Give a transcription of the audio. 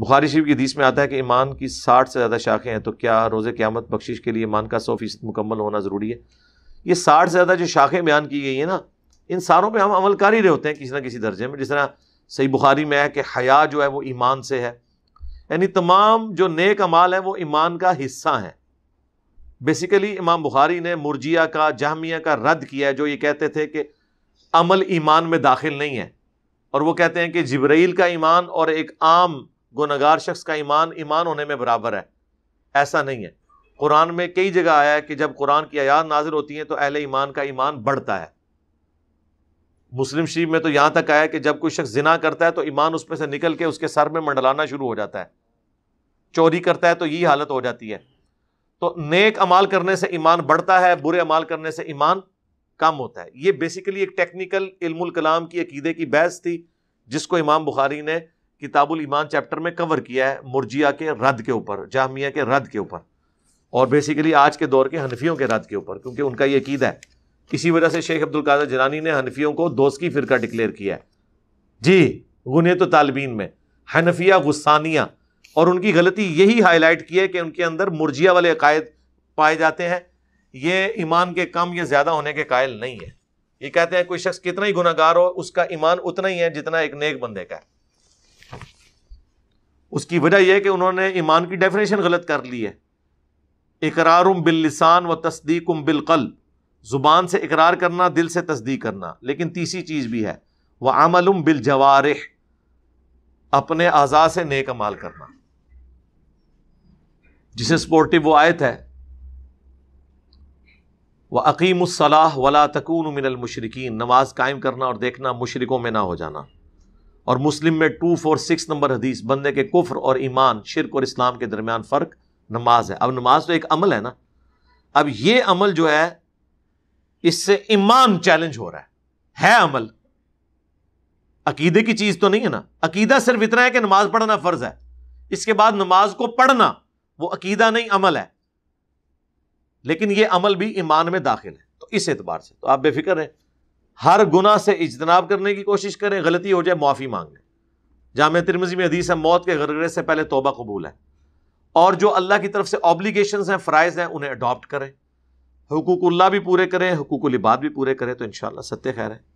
बुखारी शरीफ की हदीस में आता है कि ईमान की साठ से ज़्यादा शाखें हैं तो क्या रोज़े क़्यामत बख्शिश के लिए ईमान का सौ फीसद मुकम्मल होना ज़रूरी है ये साठ से ज़्यादा जो शाखें बयान की गई हैं ना इन सारों पर हम अमल कर ही रहे होते हैं किसी ना किसी दर्जे में जिस तरह सही बुखारी में है कि हया जो है वो ईमान से है यानी तमाम जो नेक अमाल हैं वो ईमान का हिस्सा है बेसिकली इमाम बुखारी ने मुरजिया का जहमिया का रद्द किया है जो ये कहते थे कि अमल ईमान में दाखिल नहीं है और वो कहते हैं कि जबराइल का ईमान और एक आम गुनागार शख्स का ईमान ईमान होने में बराबर है ऐसा नहीं है कुरान में कई जगह आया है कि जब कुरान की आयात नाजिल होती हैं तो अहले ईमान का ईमान बढ़ता है मुस्लिम शरीफ में तो यहाँ तक आया कि जब कोई शख्स जिना करता है तो ईमान उसमें से निकल के उसके सर में मंडलाना शुरू हो जाता है चोरी करता है तो यही हालत हो जाती है तो नेक अमाल करने से ईमान बढ़ता है बुरे अमाल करने से ईमान कम होता है ये बेसिकली एक टेक्निकल इल्मुल कलाम की अकीदे की बहस थी जिसको इमाम बुखारी ने किताबुल ईमान चैप्टर में कवर किया है मुरजिया के रद्द के ऊपर जामिया के रद्द के ऊपर और बेसिकली आज के दौर के हनफियों के रद्द के ऊपर क्योंकि उनका ये अकीदा है इसी वजह से शेख अब्दुल कादर जलानी ने हनफियों को दोस्त की फ़िरका डिक्लेयर किया है जी गुने तो तालबीन में हनफिया गुस्सानिया और उनकी गलती यही हाईलाइट की है कि उनके अंदर मुरजिया वाले अकायद पाए जाते हैं ये ईमान के कम या ज़्यादा होने के कायल नहीं है ये कहते हैं कोई शख्स कितना ही गुनागार हो उसका ईमान उतना ही है जितना एक नेक बंदे का है उसकी वजह यह कि उन्होंने ईमान की डेफिनेशन गलत कर ली है इकरार उम बिल लिसान व तस्दीक तस्दीकम बिलकल ज़ुबान से इकरार करना दिल से तस्दीक करना लेकिन तीसरी चीज़ भी है वह अमलम बिल जवारह अपने आज़ा से नेक अमाल करना जिसे सपोर्टिव वो आयत है वह अकीम अकीमसलाह वला तकून मिनल मुशरकिन नमाज कायम करना और देखना मुशरकों में ना हो जाना और मुस्लिम में टू फोर सिक्स नंबर हदीस बंदे के कुफर और ईमान शिरक और इस्लाम के दरमियान फ़र्क नमाज है अब नमाज तो एक अमल है ना अब ये अमल जो है इससे ईमान चैलेंज हो रहा है है अमल अकीदे की चीज़ तो नहीं है ना अकीदा सिर्फ इतना है कि नमाज पढ़ना फ़र्ज़ है इसके बाद नमाज को पढ़ना वो अकीदा नहीं अमल है लेकिन ये अमल भी ईमान में दाखिल है तो इस एतबार से तो आप बेफिक्र हैं हर गुना से इजतनाब करने की कोशिश करें गलती हो जाए माफ़ी मांग लें जाम तिरमजी में हदीस है मौत के गरगरे से पहले तोबा कबूल है और जो अल्लाह की तरफ से ऑब्लिगेशन हैं फ़्राइज़ हैं उन्हें अडॉप्ट करें हकूकुल्ला भी पूरे करें हकूकुल इबाद भी पूरे करें तो इन सत्य खैर है